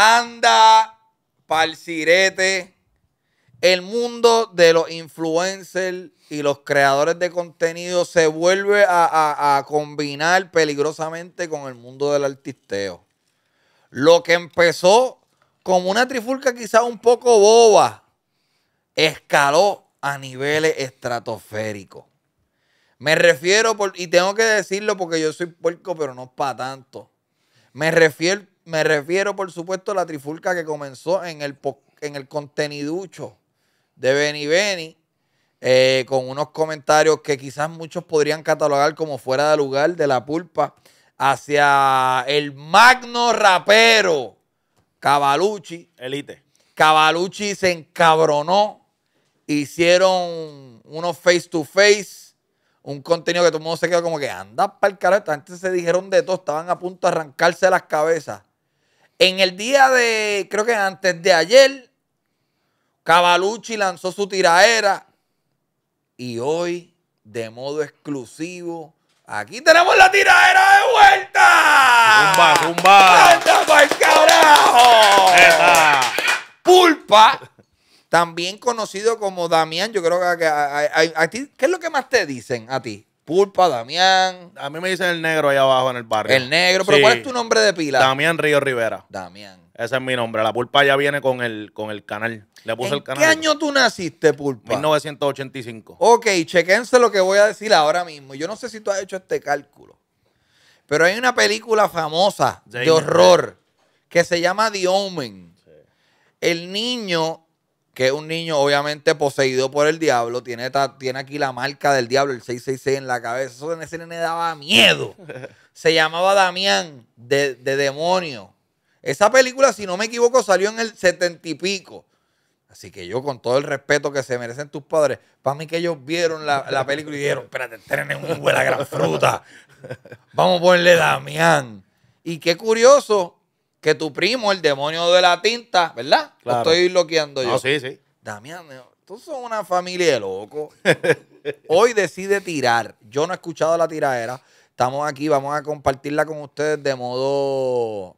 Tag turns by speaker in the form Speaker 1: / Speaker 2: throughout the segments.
Speaker 1: Anda palcirete. El mundo de los influencers y los creadores de contenido se vuelve a, combinar peligrosamente con el mundo del artisteo. Lo que empezó como una trifulca quizá un poco boba, escaló a niveles estratosféricos. Me refiero, por, y tengo que decirlo porque yo soy puerco, pero no para tanto. Me refiero, me refiero, por supuesto, a la trifulca que comenzó en el, en el conteniducho de Benny Benny, eh, con unos comentarios que quizás muchos podrían catalogar como fuera de lugar de la pulpa hacia el magno rapero Cavalucci. Elite. Cavalucci se encabronó. Hicieron unos face to face. Un contenido que todo el mundo se quedó como que anda para el carajo. Esta se dijeron de todo. Estaban a punto de arrancarse las cabezas. En el día de, creo que antes de ayer, Cavalucci lanzó su tiraera y hoy, de modo exclusivo, aquí tenemos la tiraera
Speaker 2: de vuelta.
Speaker 1: Zumba, zumba. ¡Anda pa'l
Speaker 2: carajo!
Speaker 1: Pulpa, también conocido como Damián, yo creo que a ti, ¿qué es lo que más te dicen a ti? Pulpa, Damián. A mí
Speaker 3: me dicen el negro allá abajo en el barrio. El negro, pero ¿cuál es tu nombre de pila? Damián Río
Speaker 1: Rivera. Damián.
Speaker 3: Ese es mi nombre. La Pulpa ya viene con el, con el canal. Le puse ¿En el canal. ¿Qué año tú
Speaker 1: naciste, Pulpa?
Speaker 3: 1985.
Speaker 1: Ok, chequense lo que voy a decir ahora mismo. Yo no sé si tú has hecho este cálculo, pero hay una película famosa de horror que se llama The Omen. El niño que es un niño obviamente poseído por el diablo, tiene, tiene aquí la marca del diablo, el 666 en la cabeza. Eso en ese nene daba miedo. Se llamaba Damián, de, demonio. Esa película, si no me equivoco, salió en el setenta y pico. Así que yo, con todo el respeto que se merecen tus padres, para mí que ellos vieron la, película y dijeron,
Speaker 2: espérate, este un una buena gran fruta.
Speaker 1: Vamos a ponerle Damián. Y qué curioso que tu primo, el demonio de la tinta, ¿verdad? Lo estoy bloqueando yo. No, sí, sí. Damián, tú sos una familia de locos. Hoy decide tirar. Yo no he escuchado la tiradera. Estamos aquí, vamos a compartirla con ustedes de modo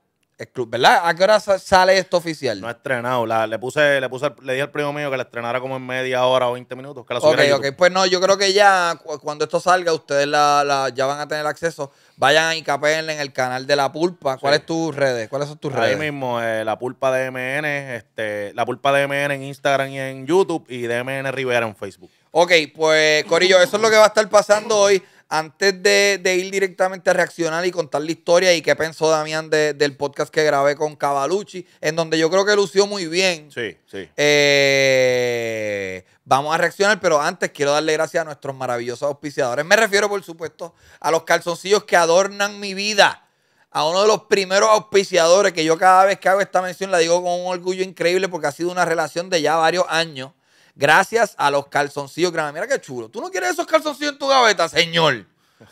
Speaker 1: ¿verdad? ¿A qué hora sale esto oficial? No ha estrenado. le puse, le puse, le dije al primo mío que la estrenara como en media hora o 20 minutos. ok, ok. Pues no, yo creo que ya cuando esto salga, ustedes la, ya van a tener acceso. Vayan a capeen en el canal de La Pulpa. ¿Cuáles tus redes? ¿Cuáles son tus redes? Ahí mismo,
Speaker 3: eh, La Pulpa de MN, este, La Pulpa de MN en Instagram y en YouTube y de DMN Rivera en Facebook. Ok, pues Corillo, eso es lo
Speaker 1: que va a estar pasando hoy. Antes de, ir directamente a reaccionar y contar la historia y qué pensó Damián del podcast que grabé con Cavalucci, en donde yo creo que lució muy bien. Sí, eh, vamos a reaccionar, pero antes quiero darle gracias a nuestros maravillosos auspiciadores. Me refiero, por supuesto, a los calzoncillos que adornan mi vida a uno de los primeros auspiciadores que yo cada vez que hago esta mención la digo con un orgullo increíble porque ha sido una relación de ya varios años gracias a los calzoncillos grana. Mira qué chulo. ¿Tú no quieres esos calzoncillos en tu gaveta, señor?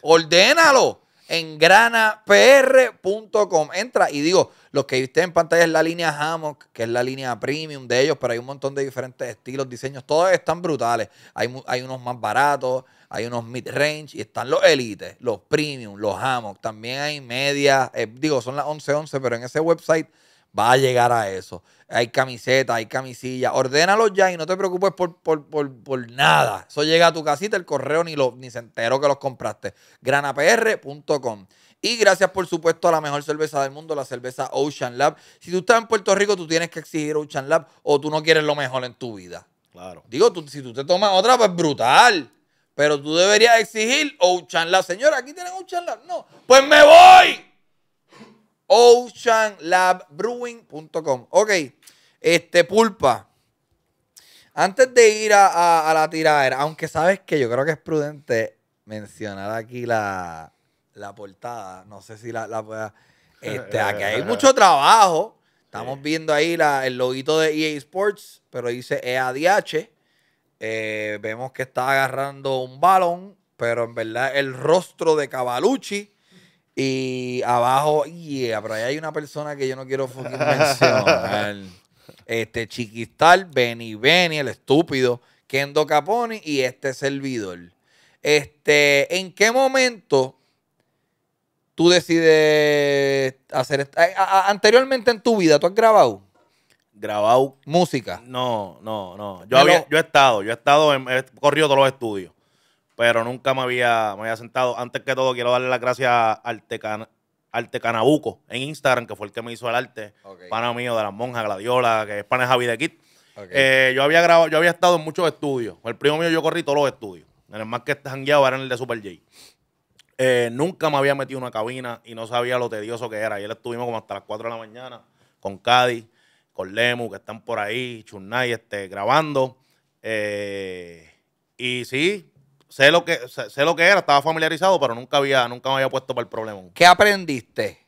Speaker 1: Ordénalo en granapr.com. Entra y digo, lo que viste en pantalla es la línea Hammock, que es la línea premium de ellos, pero hay un montón de diferentes estilos, diseños, todos están brutales. Hay, hay unos más baratos, hay unos mid-range y están los elites, los premium, los Hammock. También hay media, eh, digo, son las 1111, pero en ese website va a llegar a eso. Hay camisetas, hay camisillas. Ordénalos ya y no te preocupes por, nada. Eso llega a tu casita, el correo ni, lo, ni se enteró que los compraste. granapr.com. Y gracias, por supuesto, a la mejor cerveza del mundo, la cerveza Ocean Lab. Si tú estás en Puerto Rico, tú tienes que exigir Ocean Lab o tú no quieres lo mejor en tu vida. Claro. Digo, tú, si tú te tomas otra, pues brutal. Pero tú deberías exigir Ocean Lab. Señora, aquí tienen Ocean Lab. No. Pues me voy oceanlabbrewing.com. Ok, este pulpa. Antes de ir a, la tiradera, aunque sabes que yo creo que es prudente mencionar aquí la, portada. No sé si la, la pueda. Este, aquí hay mucho trabajo. Estamos viendo ahí el loguito de EA Sports, pero dice EADH. Eh, vemos que está agarrando un balón, pero en verdad el rostro de Cavalucci y abajo, yeah, pero ahí hay una persona que yo no quiero mencionar. Este Chiquistal, Benny Benny, el estúpido, Kendo Caponi y este servidor. Este, ¿en qué momento tú decides hacer esto? anteriormente en tu vida, ¿tú has grabado? Grabado música.
Speaker 3: No, no,
Speaker 1: no. Yo, había, yo he estado, yo he
Speaker 3: estado, en, he corrido todos los estudios pero nunca me había, me había sentado. Antes que todo, quiero darle las gracias al Arte Canabuco en Instagram, que fue el que me hizo el arte. Pana mío de las monjas, Gladiola, que es pana Javi de Kit. Eh, yo había grabado, yo había estado en muchos estudios. El primo mío yo corrí todos los estudios. En el más que jangueado era en el de Super J. Eh, nunca me había metido en una cabina y no sabía lo tedioso que era. Ayer estuvimos como hasta las 4 de la mañana con Cadi, con Lemu, que están por ahí, Churnay, este, grabando. Eh, y sí, sé lo que sé, lo que era, estaba familiarizado, pero nunca había nunca me había puesto para el problema. ¿Qué aprendiste?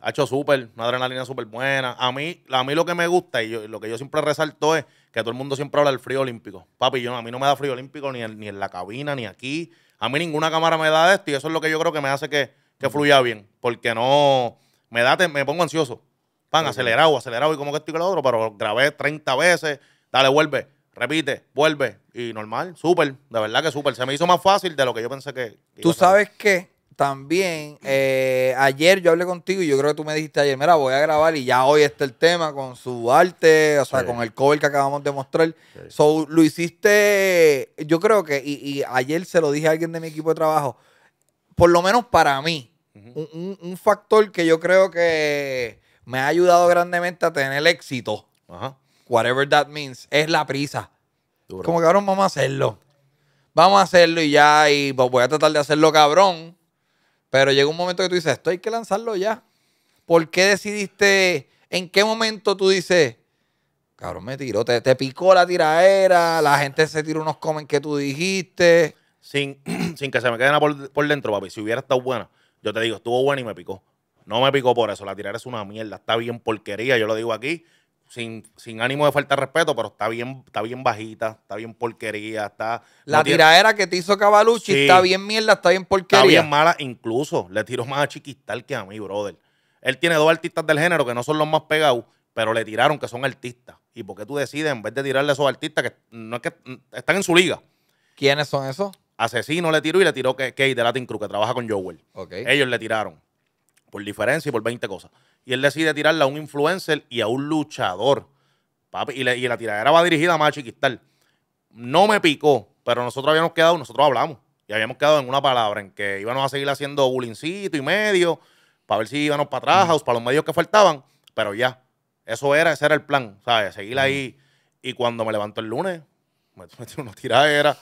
Speaker 3: Ha hecho súper, una adrenalina súper buena. A mí, a mí lo que me gusta y lo que yo siempre resalto es que todo el mundo siempre habla del frío olímpico. Papi, yo, a mí no me da frío olímpico ni, en, ni en la cabina, ni aquí. A mí ninguna cámara me da esto y eso es lo que yo creo que me hace que, fluya bien. Porque no, me da, me pongo ansioso. Pan, acelerado, acelerado y como que estoy con lo otro, pero grabé 30 veces, dale, vuelve repite, vuelve y normal, súper, de verdad que súper. Se me hizo más fácil de lo que yo pensé que.
Speaker 1: Tú sabes que también eh, ayer yo hablé contigo y yo creo que tú me dijiste ayer, mira, voy a grabar y ya hoy está el tema con su arte, o sea, con el cover que acabamos de mostrar. lo hiciste, yo creo que, y, ayer se lo dije a alguien de mi equipo de trabajo, por lo menos para mí, un, un, factor que yo creo que me ha ayudado grandemente a tener éxito. Ajá whatever that means, es la prisa. Como cabrón, vamos a hacerlo. Vamos a hacerlo y ya, y pues voy a tratar de hacerlo cabrón. Pero llega un momento que tú dices, esto hay que lanzarlo ya. ¿Por qué decidiste? ¿En qué momento tú dices, cabrón, me tiró, te, picó la tiraera, la gente se tiró unos comen que tú dijiste?
Speaker 3: Sin, sin que se me queden por, por dentro, papi. Si hubiera estado buena, yo te digo, estuvo buena y me picó. No me picó por eso. La tiraera es una mierda. Está bien porquería. Yo lo digo aquí sin, ánimo de falta de respeto, pero está bien, está bien bajita, está bien porquería, está... La tiradera que te hizo Cavalucci está bien mierda, está bien porquería. Está bien mala, incluso le tiró más a Chiquistal que a mí, brother. Él tiene dos artistas del género que no son los más pegados, pero le tiraron que son artistas. ¿Y por qué tú decides, en vez de tirarle a esos artistas que no es que están en su liga? ¿Quiénes son esos? Asesino le tiró y le tiró Kate de Latin Crew, que trabaja con Joel. Ellos le tiraron por diferencia y por 20 cosas. Y él decide tirarla a un influencer y a un luchador. Papi, y, la, tiradera va dirigida a Machi Cristal. No me picó, pero nosotros habíamos quedado, nosotros hablamos. Y habíamos quedado en una palabra, en que íbamos a seguir haciendo bulincito y medio, para ver si íbamos para atrás, o para los medios que faltaban, pero ya. Eso era, ese era el plan, ¿sabes? Seguir ahí. Y cuando me levanto el lunes, me metí una tiradera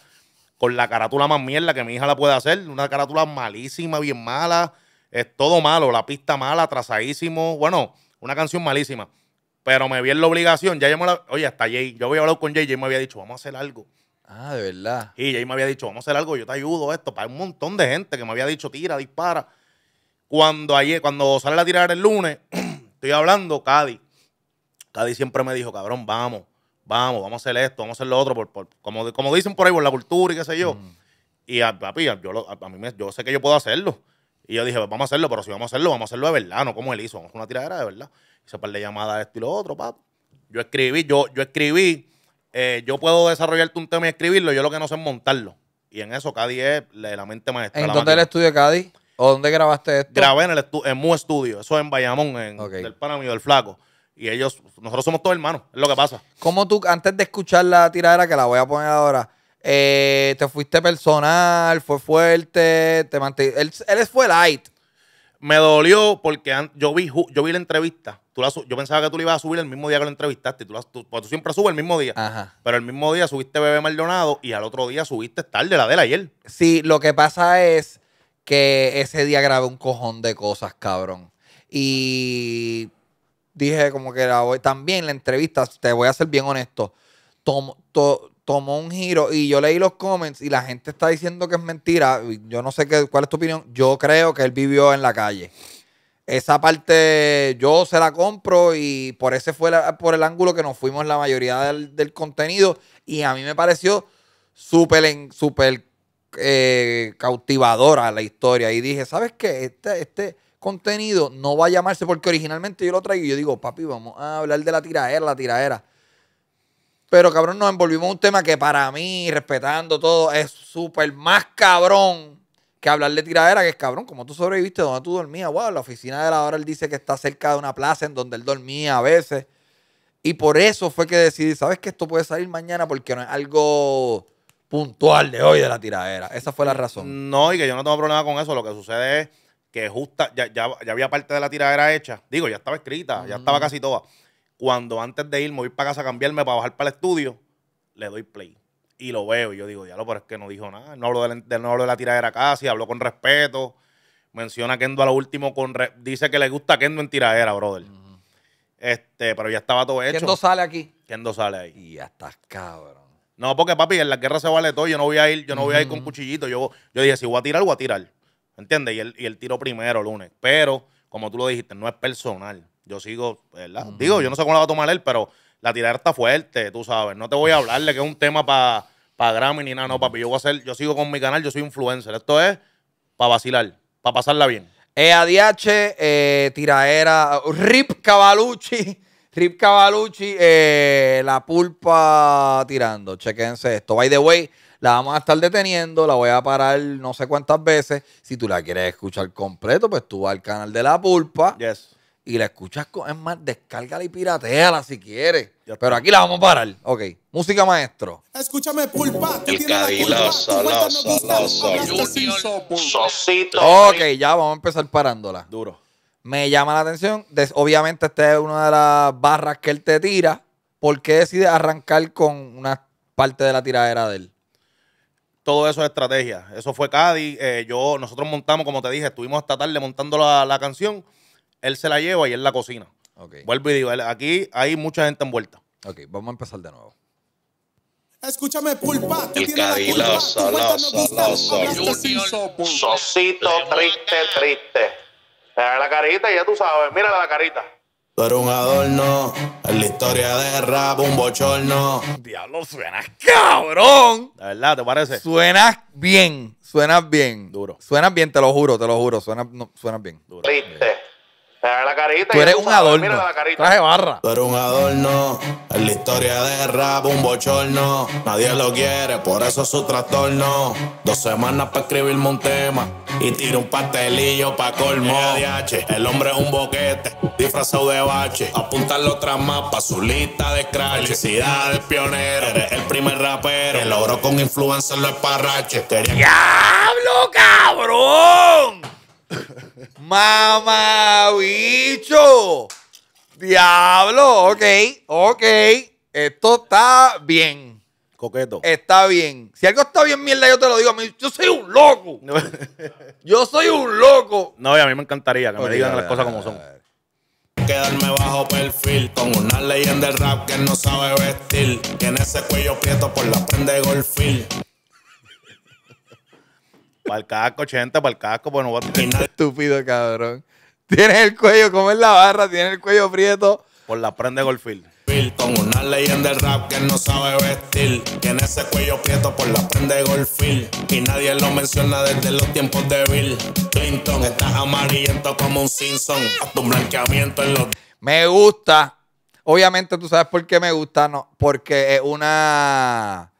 Speaker 3: con la carátula más mierda que mi hija la puede hacer. Una carátula malísima, bien mala. Es todo malo, la pista mala, trazadísimo. Bueno, una canción malísima. Pero me vi en la obligación. Ya llamó la. Oye, hasta Jay. Yo había hablado con Jay. Jay me había dicho, vamos a hacer algo.
Speaker 1: Ah, de verdad.
Speaker 3: Y Jay me había dicho, vamos a hacer algo. Yo te ayudo esto. Para un montón de gente que me había dicho, tira, dispara. Cuando ayer, cuando sale a tirar el lunes, estoy hablando, Cadi. Cadi siempre me dijo, cabrón, vamos, vamos, vamos a hacer esto, vamos a hacer lo otro. Por, como, como dicen por ahí, por la cultura y qué sé yo. Mm. Y a, papi, yo, a mí me, yo sé que yo puedo hacerlo. Y yo dije, pues vamos a hacerlo, pero si vamos a hacerlo, vamos a hacerlo de verdad, no como él hizo, vamos a una tiradera de verdad. Hice un par de llamadas esto y lo otro, papá. Yo escribí, yo, yo escribí, eh, yo puedo desarrollarte un tema y escribirlo, yo lo que no sé es montarlo. Y en eso Cadi es la mente maestra. ¿En dónde el
Speaker 1: estudio de
Speaker 3: ¿O dónde grabaste esto? Grabé en el estu en Mu Studio, eso es en Bayamón, en el del Panamí, del Flaco. Y ellos, nosotros somos todos hermanos, es lo que pasa.
Speaker 1: ¿Cómo tú, antes de escuchar la tiradera que la voy a poner ahora, eh, te fuiste personal, fue fuerte, te Él, fue
Speaker 3: light. Me dolió porque yo vi, yo vi la entrevista. Tú yo pensaba que tú la ibas a subir el mismo día que lo entrevistaste. Tú, pues tú, siempre subes el mismo día. Pero el mismo día subiste Bebé Maldonado y al otro día subiste
Speaker 1: tarde la de la ayer. Sí, lo que pasa es que ese día grabé un cojón de cosas, cabrón. Y dije como que también la entrevista, te voy a ser bien honesto, tomo to, tomó un giro y yo leí los comments y la gente está diciendo que es mentira. Yo no sé qué, cuál es tu opinión. Yo creo que él vivió en la calle. Esa parte yo se la compro y por ese fue por el ángulo que nos fuimos la mayoría del, contenido y a mí me pareció súper súper eh, cautivadora la historia y dije, ¿sabes qué? Este, este contenido no va a llamarse porque originalmente yo lo traigo y yo digo, papi, vamos a hablar de la tiraera, la tiraera pero cabrón, nos envolvimos en un tema que para mí, respetando todo, es súper más cabrón que hablar de tiradera, que es cabrón, como tú sobreviviste, donde tú dormías, wow, la oficina de la hora, él dice que está cerca de una plaza en donde él dormía a veces. Y por eso fue que decidí, ¿sabes que esto puede salir mañana? Porque no es algo puntual de hoy de la
Speaker 3: tiradera. Esa fue la razón. No, y que yo no tengo problema con eso. Lo que sucede es que justo ya, había parte de la tiradera hecha. Digo, ya estaba escrita, ya estaba casi toda cuando antes de irme voy para casa a cambiarme para bajar para el estudio, le doy play. Y lo veo y yo digo, diablo, pero es que no dijo nada. No hablo de la, no la tiradera casi, habló con respeto. Menciona a Kendo a lo último, con dice que le gusta a Kendo en tiradera, brother. Este, pero ya estaba todo hecho. Kendo sale aquí. Kendo sale ahí. Y
Speaker 1: ya estás cabrón.
Speaker 3: No, porque papi, en la guerra se vale todo. Yo no voy a ir, yo no voy a ir con cuchillito. Yo, yo dije, si voy a tirar, voy a tirar. ¿Entiendes? Y él, y el tiro primero lunes. Pero, como tú lo dijiste, no es personal yo sigo, ¿verdad? Digo, yo no sé cómo la va a tomar él, pero la tiradera está fuerte, tú sabes. No te voy a hablarle que es un tema para Grammy ni nada, no, papi. Yo voy a hacer, yo sigo con mi canal, yo soy influencer. Esto es para vacilar, para pasarla
Speaker 1: bien. E.A.D.H., eh, tiraera, Rip Cavalucci, Rip Cavalucci, eh, la pulpa tirando. Chequense esto. By the way, la vamos a estar deteniendo, la voy a parar no sé cuántas veces. Si tú la quieres escuchar completo, pues tú vas al canal de la pulpa. Yes y la escuchas con. Es más, descárgala y pirateala si quieres. Pero aquí la vamos a parar. Ok. Música maestro. Escúchame, pulpa. El la, Ok, ya vamos a empezar parándola. Duro. Me llama la atención. obviamente, esta es una de las barras que él te tira. ¿Por qué decide arrancar con una parte de la tiradera de él?
Speaker 3: todo eso es estrategia. Eso fue Cádiz. Eh, yo, nosotros montamos, como te dije, estuvimos hasta tarde montando la, la canción él se la lleva y él la cocina. Okay. Vuelvo y digo, aquí hay mucha gente envuelta. Ok, vamos a empezar de nuevo. Escúchame, pulpa, tú la culpa. Sosito triste, triste. La carita, ya tú sabes, mira la carita. Tú eres un adorno,
Speaker 1: en la historia de rap, un bochorno.
Speaker 2: Diablo, suenas
Speaker 1: cabrón. la verdad, ¿te parece? Suenas bien, suenas bien. Duro. Suenas bien, te lo juro, te lo juro, suenas, suenas bien.
Speaker 3: Duro. Triste. La carita. Tú eres un adorno. la carita.
Speaker 1: barra. Tú eres un adorno. la historia de rap, un bochorno. Nadie lo quiere,
Speaker 3: por eso su trastorno. Dos semanas para escribirme un tema. Y tiro un pastelillo pa' colmo. el hombre es un boquete, disfrazado de bache. Apuntarle otra mapa, su lista de scratch. Felicidades, pionero. Eres el primer rapero. Que logró con influencer los parraches.
Speaker 2: ¡Diablo,
Speaker 1: cabrón! bicho, ¡Diablo! Ok, ok. Esto está bien. Coqueto. Está bien. Si algo está bien, mierda, yo te lo digo. A mí, yo soy un loco. yo soy un loco.
Speaker 3: No, a mí me encantaría que me digan las cosas como son.
Speaker 1: Quedarme bajo perfil con
Speaker 3: una leyenda del rap que no sabe vestir. en ese cuello prieto por la prenda de golfil. Para el casco, 80, para el casco, bueno pues va a tener. Estúpido, cabrón. Tienes el cuello, como es la barra, tiene el cuello prieto. Por la prenda de Goldfield. Con una leyenda del rap que no sabe vestir. Tiene ese cuello prieto por la prenda de Y nadie lo menciona desde los tiempos de Bill. Clinton estás amarillento
Speaker 1: como un Simpson. Hasta un blanqueamiento en los. Me gusta. Obviamente, tú sabes por qué me gusta, ¿no? Porque es una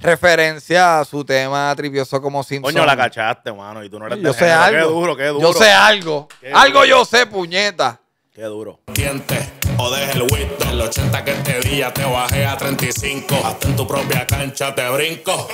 Speaker 1: referencia a su tema trivioso como Simpson. Coño, la
Speaker 3: cachaste, mano, y tú no eres Yo sé algo. Qué duro, qué duro. Yo sé algo. algo yo
Speaker 1: sé, puñeta.
Speaker 3: Qué duro. Dientes o deje el El 80 que este día te bajé a 35. Hasta en tu propia cancha te brinco.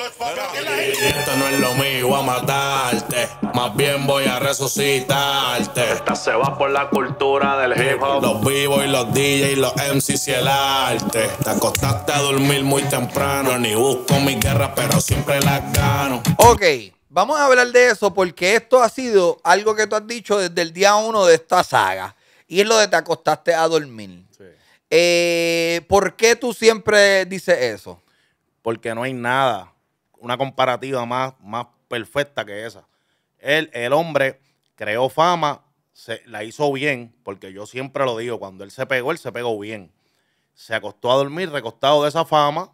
Speaker 3: Y esto no es lo mío, a matarte. Más bien voy a resucitarte. Esta se va por la cultura del hip hop. Los vivos y los DJs, los MCs y el arte. Te acostaste a dormir muy temprano. Ni busco mi guerra,
Speaker 1: pero siempre las gano. Ok. Vamos a hablar de eso porque esto ha sido algo que tú has dicho desde el día uno de esta saga. Y es lo de te acostaste a dormir. Eh, ¿Por qué tú siempre dices eso?
Speaker 3: Porque no hay nada, una comparativa más, más perfecta que esa. El, hombre creó fama, se, la hizo bien, porque yo siempre lo digo, cuando él se pegó, él se pegó bien. Se acostó a dormir recostado de esa fama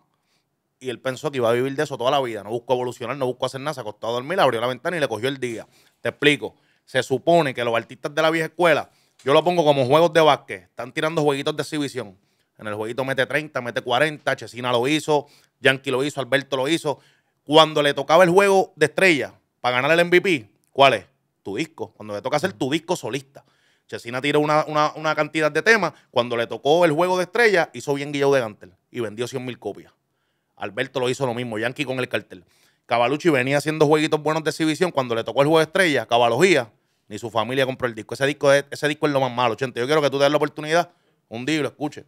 Speaker 3: y él pensó que iba a vivir de eso toda la vida. No buscó evolucionar, no buscó hacer nada, se acostó a dormir, abrió la ventana y le cogió el día. Te explico. Se supone que los artistas de la vieja escuela yo lo pongo como juegos de básquet. Están tirando jueguitos de exhibición. En el jueguito mete 30, mete 40. Chesina lo hizo, Yankee lo hizo, Alberto lo hizo. Cuando le tocaba el juego de estrella para ganar el MVP, ¿cuál es? Tu disco. Cuando le toca hacer tu disco solista. Chesina tiró una, cantidad de temas. Cuando le tocó el juego de estrella, hizo bien Guillaume de Gantel y vendió 100.000 copias. Alberto lo hizo lo mismo, Yankee con el cartel. Cavalucci venía haciendo jueguitos buenos de exhibición. Cuando le tocó el juego de estrella, Cabalogía, ni su familia compró el disco. Ese disco es, ese disco es lo más malo, gente. Yo quiero que tú te des la oportunidad, un día escuche.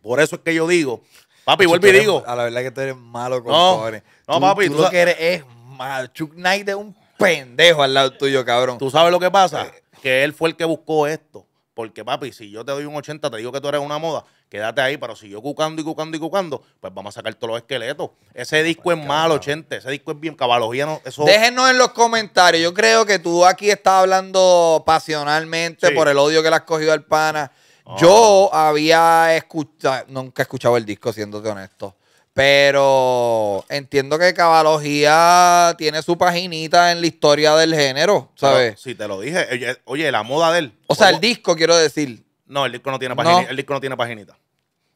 Speaker 1: Por eso es que yo digo, papi, vuelvo y digo. A la verdad que tú eres malo con no, No, papi. Tú, lo que eres es malo. Chuck Knight es un pendejo al lado tuyo, cabrón. ¿Tú sabes lo
Speaker 3: que pasa? Eh. Que él fue el que buscó esto. Porque, papi, si yo te doy un 80, te digo que tú eres una moda, quédate ahí. Pero si yo cucando y cucando y cucando, pues vamos a sacar todos los esqueletos. Ese disco pues, es mal 80 Ese disco es bien cabalogía. eso... Déjenos
Speaker 1: en los comentarios. Yo creo que tú aquí estás hablando pasionalmente por el odio que le has cogido al pana. Ah. Yo había escuchado, nunca he escuchado el disco, siéndote honesto. Pero entiendo que cabalogía tiene su paginita en la historia del género, ¿sabes? sí, te lo
Speaker 3: dije. Oye, la moda de él. O sea, el disco, quiero decir. No, el disco no tiene paginita. No. El disco no tiene paginita.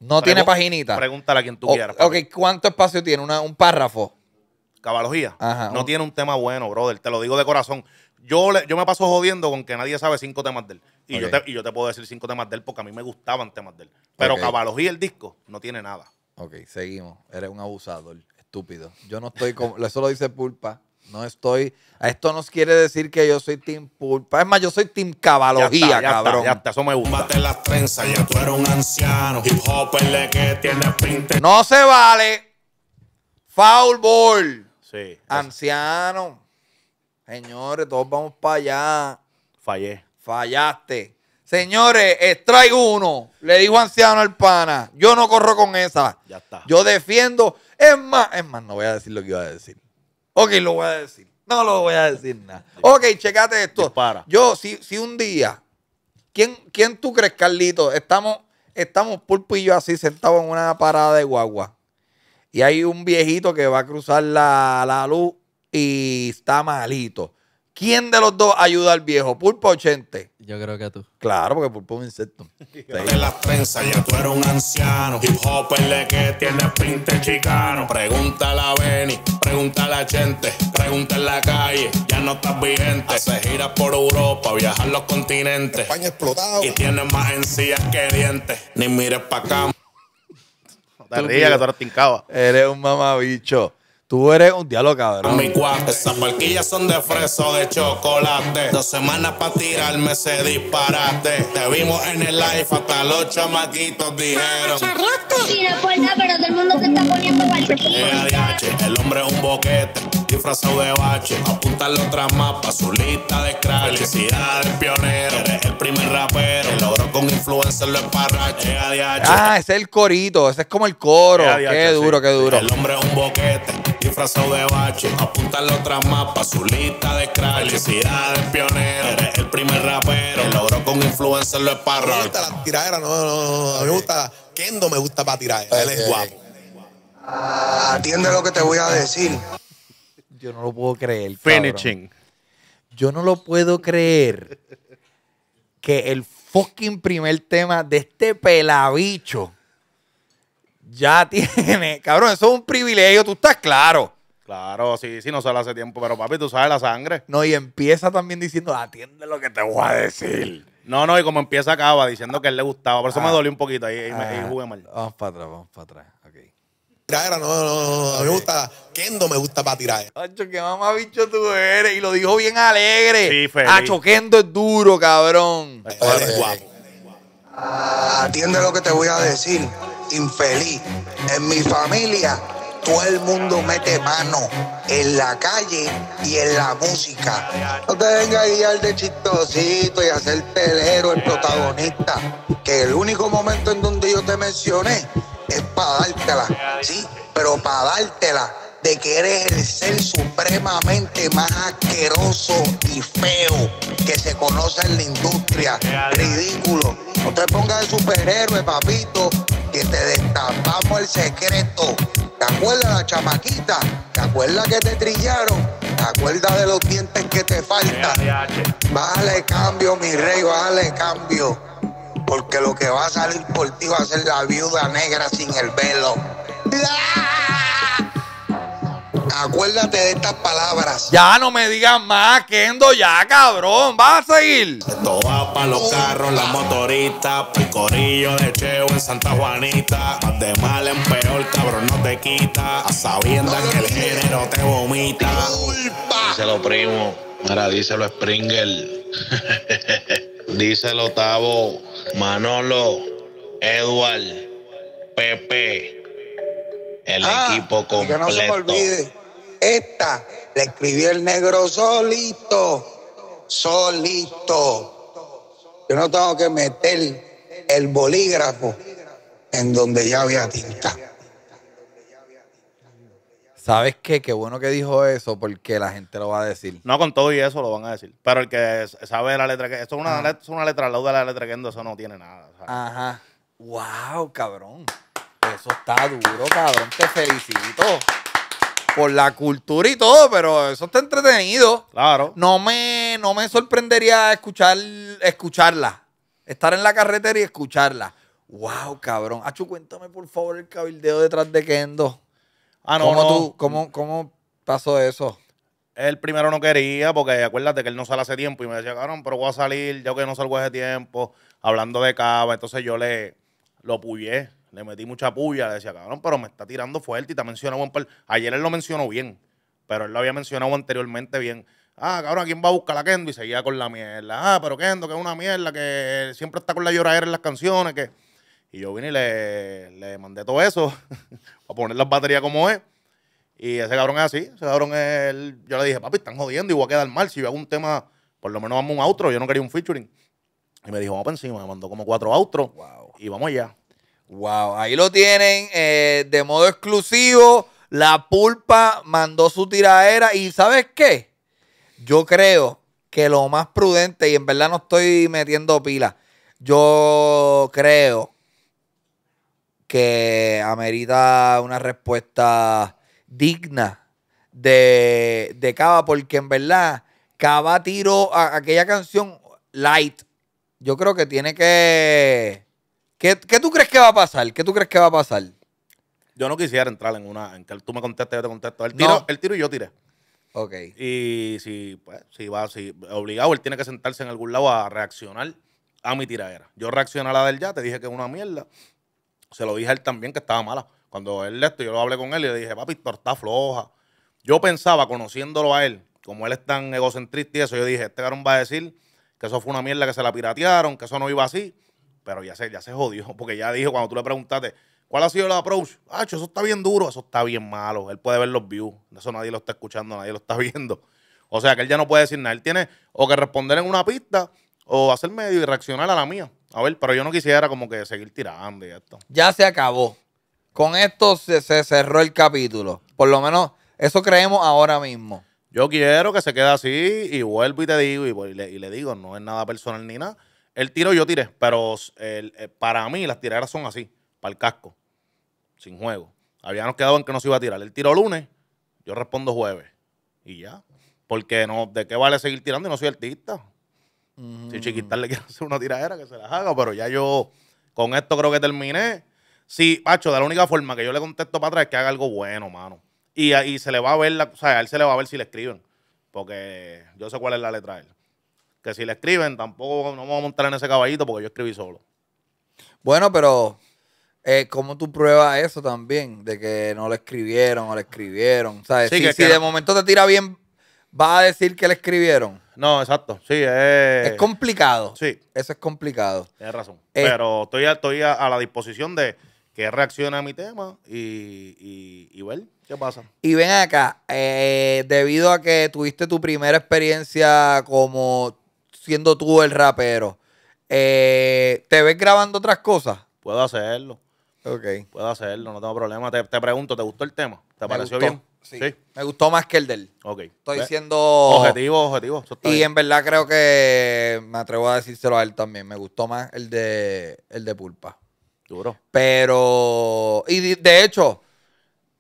Speaker 1: No tiene paginita. Pregúntale a quien tú quieras. Ok, ¿cuánto espacio tiene? un párrafo.
Speaker 3: Cabalogía. no tiene un tema bueno, brother. Te lo digo de corazón. Yo, yo me paso jodiendo con que nadie sabe cinco temas de él. Y, yo te, y yo te puedo decir cinco temas de él porque a mí me gustaban temas de él. Pero Cabalogía, el
Speaker 1: disco, no tiene nada. Ok, seguimos. Eres un abusador, estúpido. Yo no estoy como. Eso lo dice Pulpa. No estoy. Esto nos quiere decir que yo soy Team Pulpa. Es más, yo soy Team Cabalogía, ya cabrón. ya eso me gusta. ya
Speaker 3: tú un anciano. que tiene
Speaker 1: No se vale. Foul ball. Sí. Anciano. Señores, todos vamos para allá. Fallé. Fallaste. Señores, extraigo uno. Le dijo anciano al pana. Yo no corro con esa. Ya está. Yo defiendo. Es más, es más, no voy a decir lo que iba a decir. Ok, lo voy a decir. No lo voy a decir nada. Ok, checate esto. Yo, si, si un día. ¿Quién, ¿Quién tú crees, Carlito? Estamos, estamos Pulpo y yo así sentados en una parada de guagua. Y hay un viejito que va a cruzar la, la luz y está malito. ¿Quién de los dos ayuda al viejo? ¿Pulpo o Chente? Yo creo que tú. Claro, porque Pulpo es un insecto. En las trenzas ya tú eres un anciano. Hip hop que tiene pinte chicano. Pregúntale a Benny,
Speaker 3: pregúntale a gente, pregunta en la calle, ya no estás vigente. Se gira por Europa, a los continentes. España explotado. Y tiene más encías que dientes. Ni mires pa'
Speaker 1: acá. te que tú eres Eres un mamabicho. Tú eres un diablo, cabrón.
Speaker 3: Mi cuate, esas barquillas son de freso de chocolate. Dos semanas para tirarme ese disparate. Te vimos en el live, hasta los chamaquitos dijeron. Charrote. Sí, no importa, pero todo el mundo se está poniendo barquilla. Eh, el hombre es un boquete disfrazado de bache. Apuntarle otra mapa, su lista de scratch. del pionero. Eres el primer rapero. Logró con influencer lo esparrache. Ah,
Speaker 1: ese es el corito. Ese es como el coro. qué duro, qué duro. El hombre
Speaker 3: es un boquete, disfrazado de bache. Apuntarle otra mapa, su lista de scratch. del pionero. Eres el primer rapero. Logró con influencer lo esparrache. Me gusta
Speaker 2: la tiradera, no, no, no. A mí me gusta. Kendo me gusta para tirar. Él es guapo. Atiende lo que te voy a decir.
Speaker 1: Yo no lo puedo creer. Finishing. Yo no lo puedo creer que el fucking primer tema de este pelabicho ya tiene. Cabrón, eso es un privilegio, tú estás claro.
Speaker 3: Claro, sí, sí, no sale hace tiempo, pero papi, tú sabes la sangre. No, y empieza también diciendo, atiende lo que te voy a decir. No, no, y como empieza acaba diciendo que él le gustaba. Por eso me ah. dolió un poquito ahí, y, ah. jugué mal.
Speaker 1: Vamos para atrás, vamos para atrás no, no, no, a mí me gusta Kendo, me gusta para
Speaker 2: tirar. Hacho,
Speaker 1: qué mamá bicho tú eres. Y lo dijo bien alegre. Sí, feliz. Kendo
Speaker 2: es duro, cabrón. guapo. Atiende lo que te voy a decir, infeliz. En mi familia, todo el mundo mete mano en la calle y en la música. No te vengas a guiar de chistosito y hacerte el el protagonista. Que el único momento en donde yo te mencioné es para dártela, ¿sí? Pero para dártela de que eres el ser supremamente más asqueroso y feo que se conoce en la industria. Ridículo. No te pongas de superhéroe, papito, que te destapamos el secreto. ¿Te acuerdas la chamaquita? ¿Te acuerdas que te trillaron? ¿Te acuerdas de los dientes que te faltan? Vale, cambio, mi rey, vale, cambio porque lo que va a salir por ti va a ser la viuda negra sin el velo. Acuérdate de estas palabras. Ya no me digas más, Kendo, ya cabrón, va a
Speaker 1: seguir. Todo va
Speaker 3: para los carros, las motoristas,
Speaker 1: picorillo
Speaker 3: de Cheo en Santa Juanita. De mal en peor, cabrón, no te quita. A sabiendas que el género te vomita. Díselo, primo. Ahora díselo, Springer. díselo, Tavo. Manolo, Edward, Pepe, el ah, equipo completo. Que no se me olvide,
Speaker 2: esta le escribió el negro solito, solito. Yo no tengo que meter el bolígrafo en donde ya había tinta.
Speaker 1: ¿Sabes qué? Qué bueno que dijo eso porque la gente lo va a decir. No, con todo y eso lo van a decir. Pero el que sabe
Speaker 3: la letra que. Esto ah. es una, letra, es una letra lauda de la letra Kendo, eso no tiene nada.
Speaker 1: Ajá. ¡Wow, cabrón! Eso está duro, cabrón. Te felicito. Por la cultura y todo, pero eso está entretenido. Claro. No me, no me sorprendería escuchar, escucharla. Estar en la carretera y escucharla. Wow, cabrón. Achu, cuéntame por favor el cabildeo detrás de Kendo. Ah, ¿Cómo, cómo,
Speaker 3: pasó eso? Él primero no quería, porque acuérdate que él no sale hace tiempo y me decía, cabrón, pero voy a salir, ya que no salgo hace tiempo, hablando de cava. Entonces yo le lo puyé, le metí mucha puya, le decía, cabrón, pero me está tirando fuerte y te mencionado buen par. Ayer él lo mencionó bien, pero él lo había mencionado anteriormente bien. Ah, cabrón, ¿a quién va a buscar a Kendo? Y seguía con la mierda. Ah, pero Kendo, que es una mierda, que siempre está con la lloradera en las canciones, que. Y yo vine y le, mandé todo eso para poner las baterías como es. Y ese cabrón es así. Ese cabrón es. El... Yo le dije, papi, están jodiendo y voy a quedar mal. Si yo hago un tema, por lo menos vamos un outro. Yo no quería un featuring. Y me dijo, vamos encima. Me mandó como cuatro outros. Y vamos allá.
Speaker 1: Wow. Ahí lo tienen eh, de modo exclusivo. La pulpa mandó su tiradera. ¿Y sabes qué? Yo creo que lo más prudente, y en verdad no estoy metiendo pila, yo creo que amerita una respuesta digna de, de Cava, porque en verdad Cava tiró a, aquella canción light. Yo creo que tiene que... ¿Qué, tú crees que va a pasar? ¿Qué tú crees que va a pasar? Yo no quisiera entrar en una... En que tú me contestes, yo te contesto. El tiro,
Speaker 3: el tiro y yo tiré. Ok. Y si, pues, si va si, obligado, él tiene que sentarse en algún lado a reaccionar a mi tiradera. Yo reaccioné a la del ya, te dije que es una mierda. Se lo dije a él también que estaba mala. Cuando él esto, yo lo hablé con él y le dije, papi, esto está floja. Yo pensaba, conociéndolo a él, como él es tan egocentrista y eso, yo dije, este garón va a decir que eso fue una mierda que se la piratearon, que eso no iba así. Pero ya se, ya se jodió, porque ya dijo cuando tú le preguntaste, ¿cuál ha sido el approach? Ah, eso está bien duro, eso está bien malo. Él puede ver los views, eso nadie lo está escuchando, nadie lo está viendo. O sea que él ya no puede decir nada. Él tiene o que responder en una pista o hacer medio y reaccionar a la mía. A ver, pero yo no quisiera como que seguir tirando y esto.
Speaker 1: Ya se acabó. Con esto se, cerró el capítulo. Por lo menos eso creemos ahora mismo. Yo quiero que se quede así y vuelvo y te digo y, le, digo,
Speaker 3: no es nada personal ni nada. El tiro yo tiré, pero eh, para mí las tiraderas son así, para el casco, sin juego. Habíamos quedado en que no se iba a tirar. El tiro lunes, yo respondo jueves y ya. Porque no, ¿de qué vale seguir tirando y no soy artista? Si Chiquita le quiere hacer una tiradera, que se la haga, pero ya yo con esto creo que terminé. Si Pacho, de la única forma que yo le contesto para atrás es que haga algo bueno, mano. Y, ahí se le va a ver, la, o sea, a él se le va a ver si le escriben, porque yo sé cuál es la letra de él. Que si le
Speaker 1: escriben, tampoco no me a montar en ese caballito porque yo escribí solo. Bueno, pero eh, ¿Cómo tú pruebas eso también? De que no le escribieron o le escribieron. si, si de momento te tira bien, va a decir que le escribieron. No, exacto. Sí, es. Eh. Es complicado. Sí. Eso es complicado. Tienes razón. Eh.
Speaker 3: Pero estoy, estoy a, la disposición de que reaccione a mi tema y, y, qué pasa.
Speaker 1: Y ven acá, eh, debido a que tuviste tu primera experiencia como siendo tú el rapero, ¿te ves grabando otras cosas?
Speaker 3: Puedo hacerlo. Puedo hacerlo, no tengo problema. Te, pregunto, ¿te gustó el tema? ¿Te pareció bien? Sí. Me
Speaker 1: gustó más que el del. Ok. Estoy diciendo. Objetivo, objetivo. Y en verdad creo que me atrevo a decírselo a él también. Me gustó más el de el de pulpa. Duro. Pero. Y de hecho,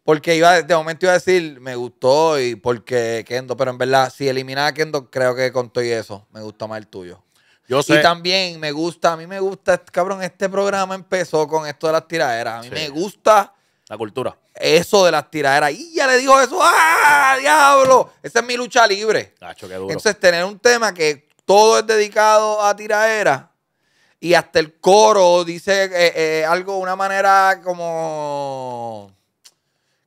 Speaker 1: porque iba, de momento iba a decir, me gustó y porque Kendo, pero en verdad, si eliminaba a Kendo, creo que con todo y eso, me gustó más el tuyo. Yo Y también me gusta, a mí me gusta, este cabrón, este programa empezó con esto de las tiraderas. A mí me gusta. La cultura. Eso de las tiraderas. Y ya le dijo eso. ¡Ah, diablo! Esa es mi lucha libre. qué duro. Entonces, tener un tema que todo es dedicado a tiraderas y hasta el coro dice eh, eh, algo, una manera como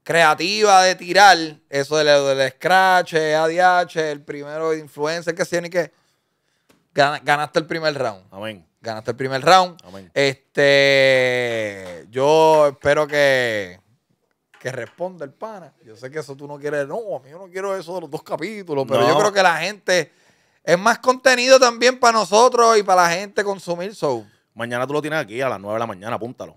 Speaker 1: creativa de tirar. Eso del, del scratch, ADH, el primero influencer, que tiene que ganaste el primer round. Amén. Ganaste el primer round. Amén. Este, yo espero que, que responda el pana. Yo sé que eso tú no quieres. No, a yo no quiero eso de los dos capítulos, pero yo creo que la gente es más contenido también para nosotros y para la gente consumir show. Mañana tú lo tienes aquí a las 9 de la mañana, apúntalo.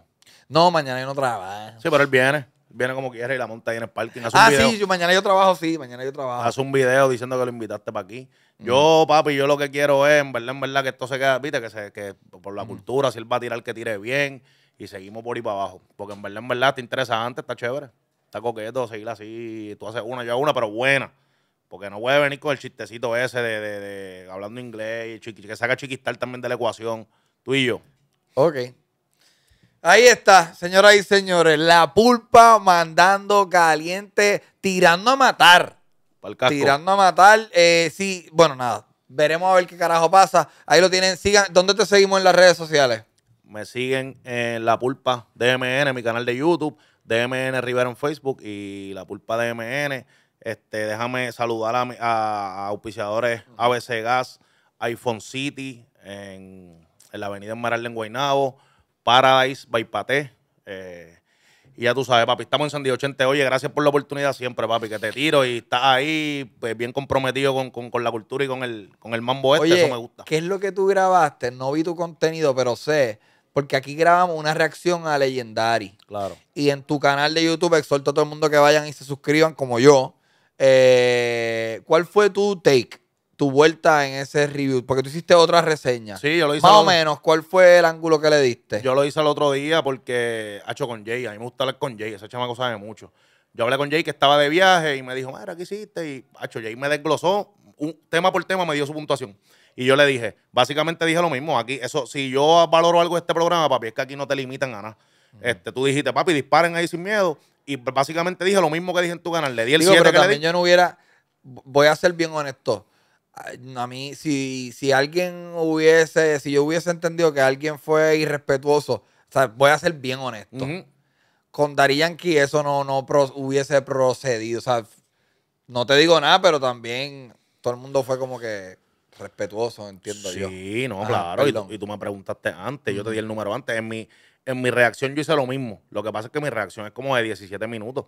Speaker 3: No, mañana yo no trabajo. Sí, pero él viene viene como quiera y la monta ahí en el parking. a ah, un video, sí,
Speaker 1: yo, mañana yo trabajo, sí, mañana yo trabajo.
Speaker 2: Hace un
Speaker 3: video diciendo que lo invitaste para aquí. Yo, papi, yo lo que quiero es, en verdad, en verdad, que esto se queda, viste, que, se, que por la cultura, si él va a tirar, que tire bien y seguimos por ahí para abajo. Porque en verdad, en verdad, te interesa antes, está chévere. Está coqueto, seguir así. Tú haces una, yo hago una, pero buena. Porque no voy a venir con el chistecito ese de, hablando inglés, y que
Speaker 1: saca chiquistar también de la ecuación, tú y yo. Ok. Ahí está, señoras y señores, la pulpa mandando caliente, tirando a matar. Tirando a matar. Eh, sí, bueno, nada. Veremos a ver qué carajo pasa. Ahí lo tienen. Sigan. ¿Dónde te seguimos en las redes sociales?
Speaker 3: Me siguen en La Pulpa DMN, mi canal de YouTube, DMN Rivera en Facebook y La Pulpa DMN. Este, déjame saludar a, auspiciadores ABC Gas, iPhone City, en, la avenida Esmeralda en Guaynabo. Paradise, Baipate. Eh, y ya tú sabes, papi, estamos en San Diego 80. Oye, gracias por la oportunidad siempre, papi, que te tiro y estás ahí pues, bien comprometido con, la cultura y con el, con el mambo este. eso me gusta.
Speaker 1: ¿Qué es lo que tú grabaste? No vi tu contenido, pero sé. Porque aquí grabamos una reacción a Legendary. Claro. Y en tu canal de YouTube exhorto a todo el mundo que vayan y se suscriban como yo. Eh, ¿Cuál fue tu take tu vuelta en ese review, porque tú hiciste otra reseña. Sí, yo lo hice. Más o menos, ¿cuál fue el ángulo que le diste? Yo lo hice el otro día porque
Speaker 3: ha hecho con Jay. A mí me gusta hablar con Jay, esa chama cosa de mucho. Yo hablé con Jay que estaba de viaje y me dijo, mira, ¿qué hiciste? Y hecho Jay me desglosó, un, tema por tema me dio su puntuación. Y yo le dije, básicamente dije lo mismo. Aquí, eso, si yo valoro algo de este programa, papi, es que aquí no te limitan a nada. Este, tú dijiste, papi, disparen ahí sin miedo. Y básicamente dije lo mismo que dije en tu canal. Le di el pero que también le
Speaker 1: yo no hubiera. Voy a ser bien honesto a mí, si, si alguien hubiese, si yo hubiese entendido que alguien fue irrespetuoso, voy a ser bien honesto. contarían que Con eso no, no hubiese procedido. O sea, no te digo nada, pero también todo el mundo fue como que respetuoso, entiendo yo.
Speaker 3: Sí, no, ah, claro. Y tú, me preguntaste antes, yo te di el número antes. En mi, en mi reacción yo hice lo mismo. Lo que pasa es que mi reacción es como de 17 minutos.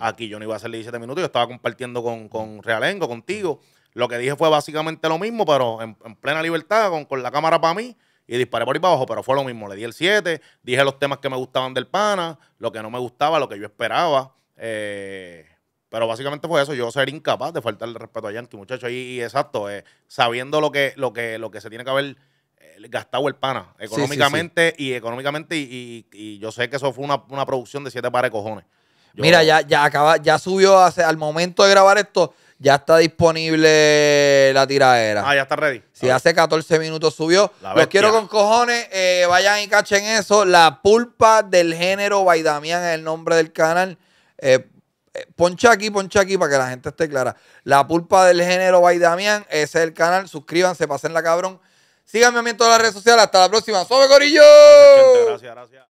Speaker 3: Aquí yo no iba a hacer 17 minutos, yo estaba compartiendo con, con Realengo, contigo. Lo que dije fue básicamente lo mismo, pero en, plena libertad, con, con la cámara para mí y disparé por ahí para abajo, pero fue lo mismo. Le di el 7, dije los temas que me gustaban del pana, lo que no me gustaba, lo que yo esperaba. Eh, pero básicamente fue eso, yo ser incapaz de faltar el respeto a Yankee, muchachos. Y, exacto, eh, sabiendo lo que, lo, que, lo que se tiene que haber eh, gastado el pana económicamente y económicamente y, yo sé que
Speaker 1: eso fue una, producción de siete pares de cojones. Mira, ya, ya, acaba, ya subió al momento de grabar esto, ya está disponible la tiradera. Ah, ya está ready. Si ah. hace 14 minutos subió. Los quiero con cojones. Eh, vayan y cachen eso. La pulpa del género Baidamián es el nombre del canal. Eh, eh, poncha aquí, poncha aquí para que la gente esté clara. La pulpa del género Baidamián, ese es el canal. Suscríbanse, pasen la cabrón.
Speaker 2: Síganme a en todas las redes sociales. Hasta la próxima. ¡Sobe, Corillo! Gracias, gracias.